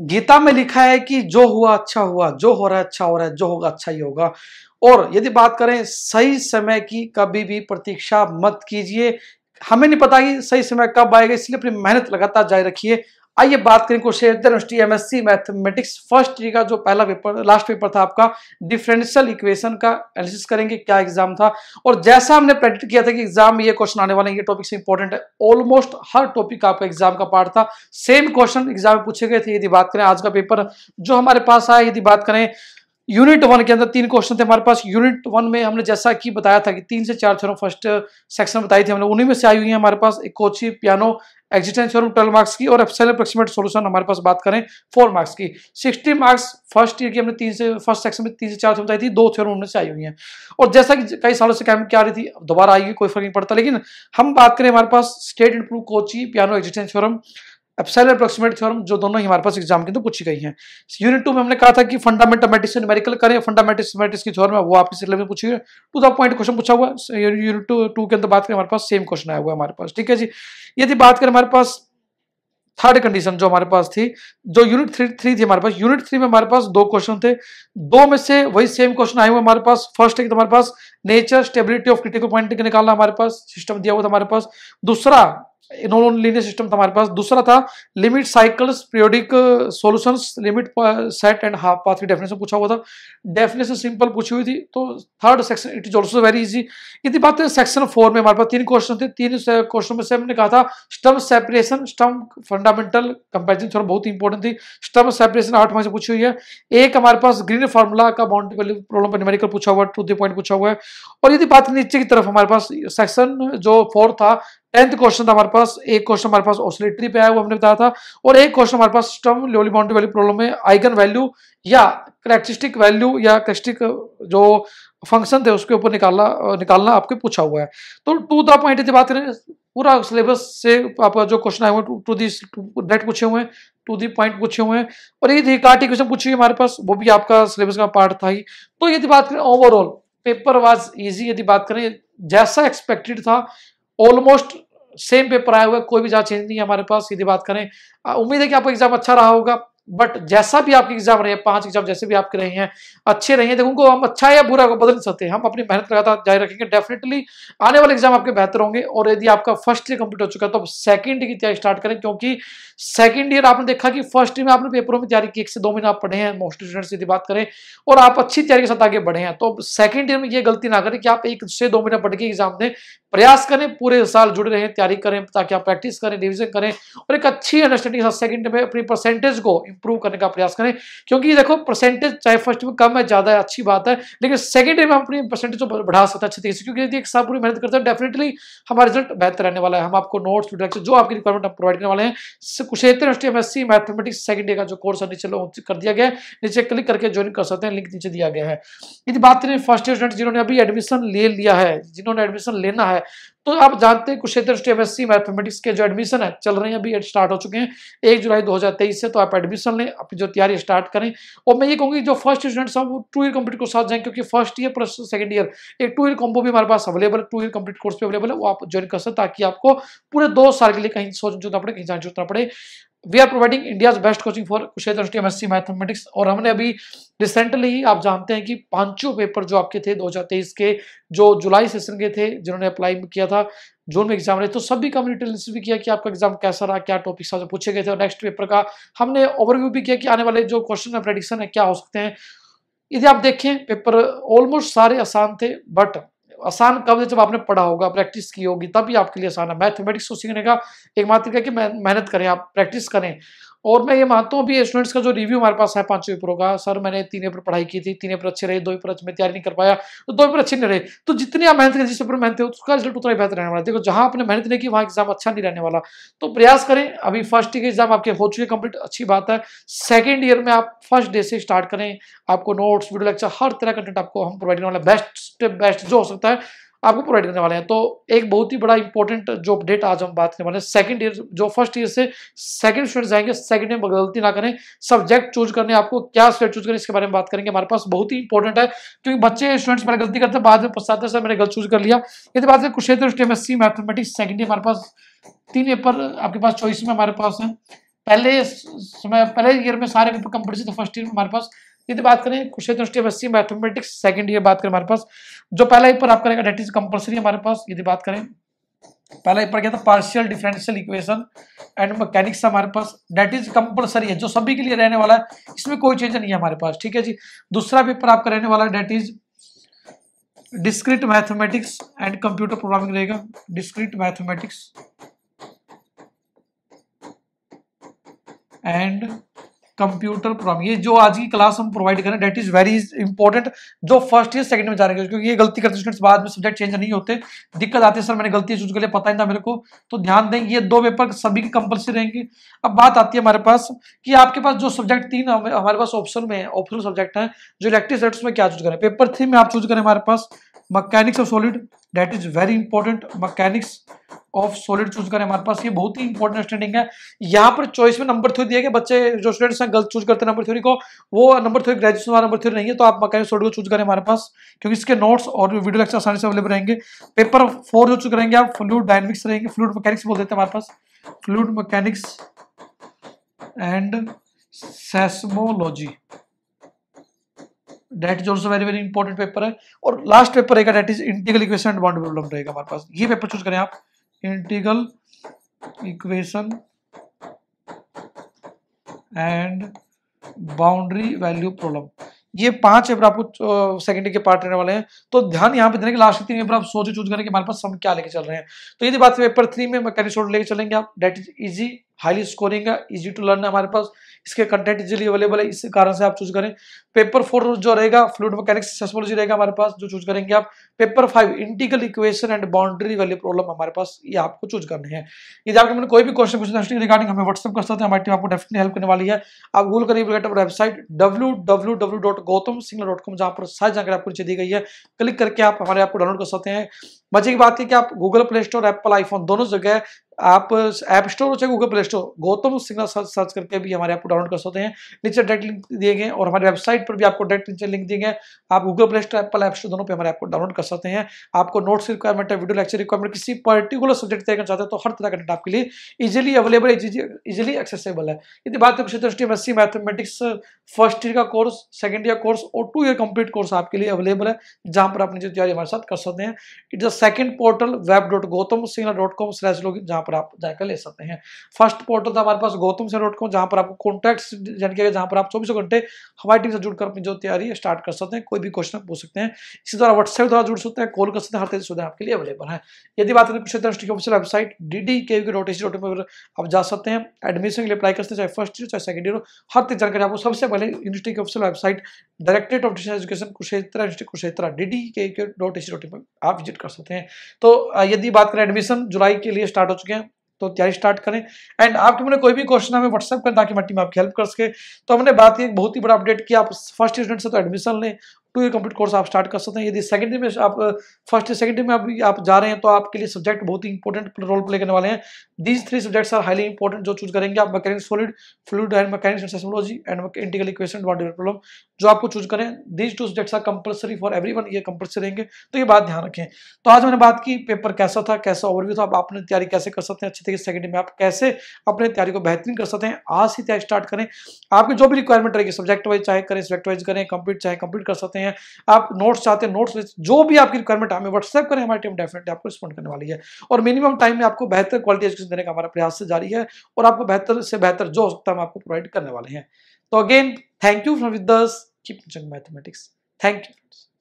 गीता में लिखा है कि जो हुआ अच्छा हुआ जो हो रहा है अच्छा हो रहा है जो होगा अच्छा ही होगा और यदि बात करें सही समय की कभी भी प्रतीक्षा मत कीजिए हमें नहीं पता कि सही समय कब आएगा इसलिए अपनी मेहनत लगातार जारी रखिए आइए बात करें Kurukshetra university MSc mathematics first year का जो पहला पेपर लास्ट पेपर था आपका डिफरेंशियल इक्वेशन का एनालिसिस करेंगे क्या एग्जाम था और जैसा हमने प्रेडिक्ट किया था कि एग्जाम में ये क्वेश्चन आने वाले हैं ये से इंपॉर्टेंट है ऑलमोस्ट हर टॉपिक आपका एग्जाम का पार्ट था सेम क्वेश्चन एग्जाम में पूछे गए थे यदि बात करें आज का पेपर जो हमारे पास आया यदि बात करें यूनिट वन के अंदर तीन क्वेश्चन थे हमारे पास यूनिट वन में हमने जैसा कि बताया था कि तीन से चार थ्योरम फर्स्ट सेक्शन बताई थी हमने उन्हीं में से आई हुई है हमारे पास एक Cauchy Peano existence theorem twelve marks की और एफसेल अप्रोक्सीमेट सोल्यूशन हमारे पास बात करें फोर मार्क्स की सिक्सटी मार्क्स फर्स्ट ईयर की हमने तीन से फर्स्ट सेक्शन में तीन से चार थ्योरम बताई थी दो थ्योरम उनमें से आई हुई है और जैसा कि कई सालों से कैम क्या रही थी दोबारा आई हुई कोई फर्क नहीं पड़ता लेकिन हम बात करें हमारे पास state and prove Cauchy Peano existence theorem epsilon approximate theorem जो दोनों ही हमारे पास एग्जाम के अंदर पूछी गई हैं यूनिट टू में हमने कहा था कि फंडामेंटल मैट्रिक्स न्यूमेरिकल करें फंडामेंटल मैट्रिक्स की थ्योरम है वो आपके सिलेबस में पूछी है टू द पॉइंट क्वेश्चन पूछा हुआ है यूनिट टू टू के अंदर बात करें हमारे पास सेम क्वेश्चन आया हुआ है हमारे पास ठीक है जी यदि बात करें हमारे पास थर्ड कंडीशन जो हमारे पास थी जो यूनिट थ्री थ्री थी हमारे पास यूनिट थ्री में हमारे पास दो क्वेश्चन थे दो में से वही सेम क्वेश्चन आए हुए हमारे पास फर्स्ट एक तो हमारे पास nature stability of critical point निकालना हमारे पास सिस्टम दिया हुआ था हमारे पास दूसरा नॉन लीनियर सिस्टम था हमारे पास दूसरा था limit cycles periodic solutions limit set and half path की डेफिनेशन पूछा हुआ था डेफिनेशन सिंपल पूछी हुई थी तो third section it is also very easy यदि बात सेक्शन फोर में हमारे पास तीन क्वेश्चन थे तीन क्वेश्चन में से हमने कहा था Sturm separation Sturm fundamental comparison थोड़ा बहुत इंपॉर्टेंट थी स्टम सेपरेशन आठ मार्च से पूछी हुई है एक हमारे पास ग्रीन फार्मूला का बाउंड्री वैल्यू प्रॉब्लम पर न्यूमेरिकल पूछा हुआ है टू दी पॉइंट पूछा हुआ है और यदि बात नीचे की तरफ हमारे पास सेक्शन जो फोर था टेंथ क्वेश्चन था हमारे पास एक क्वेश्चन हमारे पास ऑसिलेटरी पे आया वो हमने बताया था और एक क्वेश्चन हमारे पास Sturm Liouville boundary value problem में आइगन वैल्यू या करेक्टरिस्टिक वैल्यू या करेक्टरिस्टिक जो फंक्शन थे उसके ऊपर निकालना निकालना आपके पूछा हुआ है तो टू द पॉइंट की बात करें पूरा सिलेबस से आपका जो क्वेश्चन आए हुए टू, टू दी डेट पूछे हुए हैं टू दी पॉइंट पूछे हुए हैं और ये थी कार्ट इक्वेशन पूछी हुई हमारे पास वो भी आपका सिलेबस का पार्ट था ही तो यदि बात करें ओवरऑल पेपर वाज इजी यदि बात करें जैसा एक्सपेक्टेड था ऑलमोस्ट सेम पेपर आया हुआ है कोई भी ज़्यादा चेंज नहीं है हमारे पास सीधी बात करें उम्मीद है कि आपका एग्जाम अच्छा रहा होगा बट जैसा भी आपके एग्जाम रहे पांच एग्जाम जैसे भी आपके रहे हैं अच्छे रहे हैं देखो उनको हम अच्छा या बुरा को बदल सकते सकते हम अपनी मेहनत लगातार जारी रखेंगे डेफिनेटली आने वाले एग्जाम आपके बेहतर होंगे और यदि आपका फर्स्ट ईयर कंप्लीट हो चुका है तो सेकंड ईयर की तैयारी स्टार्ट करें क्योंकि सेकंड ईयर आपने देखा कि फर्स्ट ईयर में आपने पेपरों में तैयारी की एक से दो महीने आप पढ़े हैं मोस्ट स्टूडेंट्स यदि बात करें और आप अच्छी तैयारी के साथ आगे बढ़े हैं तो सेकंड ईयर में ये गलती ना करें कि आप एक से दो महीना पढ़ के एग्जाम दें प्रयास करें पूरे साल जुड़े रहें तैयारी करें ताकि आप प्रैक्टिस करें रिविजन करें और एक अच्छी अंडरस्टैंडिंग साथ सेकंड में अपनी परसेंटेज को इंप्रूव करने का प्रयास करें क्योंकि देखो परसेंटेज चाहे फर्स्ट में कम है ज़्यादा है अच्छी बात है लेकिन सेकेंड में अपनी परसेंटेज को बढ़ा सकते हैं अच्छे तरीके से क्योंकि यदि एक साथ पूरी मेहनत करते हैं डेफिनेटली हमारा रिजल्ट बेहतर रहने वाला है हम आपको नोट्स प्रोडक्ट जो आपकी रिक्वायरमेंट हम प्रोवाइड करने वाले हैं Kurukshetra M S C mathematics second day का जो कोर्स है नीचे लोग कर दिया गया है नीचे क्लिक करके ज्वाइन कर सकते हैं लिंक नीचे दिया गया है यदि बात करें फर्स्ट ईयर स्टूडेंट जिन्होंने अभी एडमिशन ले लिया है जिन्होंने एडमिशन लेना है तो आप जानते हैं कुशेत्र यूनिवर्सिटी मैथमेटिक्स के जो एडमिशन है चल रहे हैं अभी स्टार्ट हो चुके हैं एक जुलाई 2023 से तो आप एडमिशन लें अपनी जो तैयारी स्टार्ट करें और मैं ये कहूँगी जो फर्स्ट स्टूडेंट्स हैं वो टू ईयर कंप्लीट कोर्स साथ जाएं क्योंकि first year plus second year एक टू ईयर कॉम्बो भी हमारे पास अवेलेबल है टू ईयर कम्प्लीट कोर्स भी अवेलेबल है वो आप ज्वाइन कर सकते ताकि आपको पूरे दो साल के लिए कहीं सोच जूतना पड़े कहीं जान जूतना पड़े we are providing India's best coaching for Kurukshetra M S C mathematics और हमने अभी रिसेंटली ही आप जानते हैं कि पांचों पेपर जो आपके थे 2023 के जो जुलाई सेशन के थे जिन्होंने अप्लाई किया था जून में एग्जाम रहे तो सभी का हमने भी किया कि आपका एग्जाम कैसा रहा क्या टॉपिक्स था पूछे गए थे और नेक्स्ट पेपर का हमने ओवरव्यू भी किया कि आने वाले जो क्वेश्चन है प्रेडिक्शन है क्या हो सकते हैं यदि आप देखें पेपर ऑलमोस्ट सारे आसान थे बट आसान कब जब आपने पढ़ा होगा प्रैक्टिस की होगी तभी आपके लिए आसान है मैथमेटिक्स को तो सीखने का एक मात्र क्या कि मेहनत करें आप प्रैक्टिस करें और मैं ये मानता हूँ अभी स्टूडेंट्स का जो रिव्यू हमारे पास है पांचवी पेपरों का सर मैंने तीन पेपर पढ़ाई की थी तीन पेपर अच्छे रहे दो पेपर में तैयारी नहीं कर पाया तो दो पेपर अच्छे नहीं रहे तो जितनी आप मेहनत करें जिस पेपर मेहनत उसका रिजल्ट उतना ही बेहतर रहने वाला देखो जहाँ आपने मेहनत नहीं की वहाँ एग्जाम अच्छा नहीं रहने वाला तो प्रयास करें अभी फर्स्ट ईयर के एग्जाम आपके हो चुके कंप्लीट अच्छी बात है सेकेंड ईयर में आप फर्स्ट डे से स्टार्ट करें आपको नोट्स वीडियो लेक्चर हर तरह का कंटेंट आपको हम प्रोवाइड करने वाला बेस्ट बेस्ट जो हो सकता है आपको प्रोवाइड करने वाले हैं तो एक बहुत ही बड़ा इंपॉर्टेंट जो अपडेट आज हम बात करने वाले हैं सेकंड ईयर जो फर्स्ट ईयर से सेकंड स्टूडेंट जाएंगे सेकंड ईयर में गलती ना करें सब्जेक्ट चूज करने आपको क्या सब्जेक्ट चूज करें इसके बारे में बात करेंगे हमारे पास बहुत ही इंपॉर्टेंट है क्योंकि बच्चे स्टूडेंट्स मैंने गलती करते हैं बाद में पछताते सर मैंने गलत चूज कर लिया यदि बात करें Kurukshetra M S C mathematics second year हमारे पास तीन पेपर आपके पास चॉइस में हमारे पास है पहले समय पहले ईयर में सारे पेपर कंपल्सरी थे फर्स्ट ईयर में हमारे पास यदि बात करें Kurukshetra M S C mathematics second year बात करें हमारे पास जो पहला पेपर आप करेगा डेट इज कंपल्सरी हमारे पास यदि बात करें पहला पेपर क्या था partial differential equation and mechanics हमारे पास डेट इज कंपल्सरी है जो सभी के लिए रहने वाला है इसमें कोई चेंज नहीं है हमारे पास ठीक है जी दूसरा पेपर आपका रहने वाला है that is discrete mathematics and computer programming रहेगा discrete mathematics and computer program ये जो आज की क्लास हम प्रोवाइड करें डेट इज वेरी इंपॉर्टेंट जो फर्स्ट ईयर सेकंड में जा रहे हैं क्योंकि ये गलती करते स्टूडेंट्स बाद में सब्जेक्ट चेंज नहीं होते दिक्कत आती है सर मैंने गलती चूज कर लिया पता ही था मेरे को तो ध्यान दें ये दो पेपर सभी के कंपल्सरी रहेंगे अब बात आती है हमारे पास कि आपके पास जो सब्जेक्ट तीन हमारे पास ऑप्शन में ऑप्शनल सब्जेक्ट है जो इलेक्ट्रिक सब्जेक्ट में क्या चूज करें पेपर थ्री में आप चूज करें हमारे पास mechanics of solid that is very important mechanics of solid choose करें हमारे पास ये बहुत ही इंपॉर्टेंट स्टैंडिंग है यहाँ पर चॉइस में नंबर थ्री दिया गया बच्चे जो स्टूडेंट्स हैं गलत चूज करते हैं नंबर थ्री को वो नंबर थ्री ग्रेजुएशन वाला नंबर थ्री नहीं है तो आप मकाई सॉलिड को चूज करें हमारे पास क्योंकि इसके नोट्स और वीडियो लेक्चर आसानी से अवेलेबल रहेंगे पेपर फोर जो चूज करेंगे आप फ्लूड डायनेमिक्स रहेंगे फ्लूड मैकेनिक्स बोल देते हैं हमारे पास fluid mechanics and seismology that जो वेरी वेरी इंपॉर्टेंट पेपर है और लास्ट पेपर रहेगा that is integral equation and boundary problem रहेगा हमारे पास ये पेपर चूज करें आप integral equation and boundary value problem ये पांच पेपर आपको सेकेंड के पार्ट रहने वाले हैं तो ध्यान यहाँ पे देने के लास्ट तीन पेपर आप सोचे चूज करें कि हमारे पास हम क्या लेके चल रहे हैं तो यदि बात पेपर थ्री में मैकेनिक लेके चलेंगे आप that is easy highly scoring है इजी टू लर्न है हमारे पास इसके कंटेंट इजीली अवेलेबल है इस कारण से आप चूज करें पेपर फोर जो रहेगा फ्लूड मैकेनिक्स सेसमोलॉजी रहेगा हमारे पास जो चूज करेंगे आप paper five integral equation and boundary वाली प्रॉब्लम हमारे पास ये आपको चूज करने हैं यदि आपके मैंने कोई भी क्वेश्चन पूछना है रिगार्डिंग हमें व्हाट्सअप कर सकते हैं हमारी टीम आपको डेफिनेटली हेल्प करने वाली है आप गूगल करिए website W W W dot Gautam Singh dot com जहाँ पर सारी जानकारी आपको नीचे दी गई है क्लिक करके आप हमारे ऐप को डाउनलोड कर सकते हैं मजे की बात है कि आप Google play store Apple iPhone दोनों जगह आप ऐप स्टोर और चाहे Google play store Gautam Singla search search करके भी हमारे ऐप को डाउनलोड कर सकते हैं नीचे डायरेक्ट लिंक दिए गए और हमारे वेबसाइट पर भी आपको डायरेक्ट नीचे लिंक दिए गए आप Google play store Apple app store दोनों पे हमारे ऐप को डाउनलोड कर सकते हैं आपको नोट्स रिक्वायरमेंट है वीडियो लेक्चर रिक्वायरमेंट किसी पर्टिकुलर सब्जेक्ट देखना चाहते हैं तो हर तरह का डेटा आपके लिए इजिली अवेलेबल इजिली एक्सेसिबल है यदि बात करें क्षेत्र M S mathematics first year का कोर्स सेकंड ईयर कोर्स और टू ईयर कंप्लीट कोर्स आपके लिए अवेलेबल है जहाँ पर आप नीचे तैयारी हमारे साथ कर सकते हैं it uh the portal web dot Gautam Singla dot com slash लोग जहाँ जहां पर आप जाकर ले सकते हैं फर्स्ट पोर्टल था हमारे पास गौतम से डॉट कॉम जहां पर आपको कॉन्टैक्ट जानकारी जहां पर आप चौबीसों घंटे हमारी टीम से जुड़कर अपनी जो तैयारी स्टार्ट कर सकते हैं कोई भी क्वेश्चन पूछ सकते हैं इसी द्वारा व्हाट्सएप द्वारा जुड़ सकते हैं कॉल कर सकते हैं हर तरह की सुविधा आपके लिए अवेलेबल है यदि बात करें पिछले तरह official website D D K V dot A C dot पर आप जा सकते हैं एडमिशन के लिए अप्लाई कर सकते हैं चाहे फर्स्ट ईयर चाहे सेकंड ईयर हर तरह जानकारी आपको सबसे पहले यूनिवर्सिटी की official website directorate of distance education Kurukshetra Kurukshetra D D K dot AC dot आप विजिट कर सकते हैं तो यदि बात करें एडमिशन जुलाई के लिए स्टार्ट हो चुके हैं तो तैयारी स्टार्ट करें एंड आपके मैंने कोई भी क्वेश्चन हमें व्हाट्सएप करें ताकि हमारी टीम आपकी हेल्प कर सके तो हमने बात की बहुत ही बड़ा अपडेट किया आप फर्स्ट स्टूडेंट से तो एडमिशन लें टू ईयर कंप्लीट कोर्स आप स्टार्ट कर सकते हैं यदि सेकेंड में आप फर्स्ट या ईयर में अभी आप जा रहे हैं तो आपके लिए सब्जेक्ट बहुत ही इंपॉर्टेंट रोल प्ले करने वाले हैं these three subjects are highly important जो चूज करेंगे आप mechanic solid fluid and mechanics and seismology and integral equation problem जो आपको चूज करें these two subjects are compulsory for every ये कंपलसरी रहेंगे तो ये बात ध्यान रखें तो आज मैंने बात की पेपर कैसा था कैसा ओवरव्यू था आप अपनी तैयारी कैसे कर सकते हैं अच्छे तरीके से सेकेंड में आप कैसे अपने तैयारी को बेहतरीन कर सकते हैं आज ही तैयारी स्टार्ट करें आपकी जो भी रिक्वायरमेंट रहेगी सब्जेक्ट वाइज चाहे करें सब्जेक्ट वाइज करें कंप्लीट चाहे कंप्लीट कर सकते हैं हैं आप नोट्स चाहते हैं नोट्स जो भी आपकी रिक्वायरमेंट हमें व्हाट्सएप करें हमारी टीम डेफिनेटली आपको रिस्पॉन्ड करने वाली है और मिनिमम टाइम में आपको बेहतर क्वालिटी एजुकेशन देने का हमारा प्रयास से जारी है और आपको बेहतर से बेहतर जो हो सकता है हम आपको प्रोवाइड करने वाले हैं तो again thank you from with this keep mathematics thank you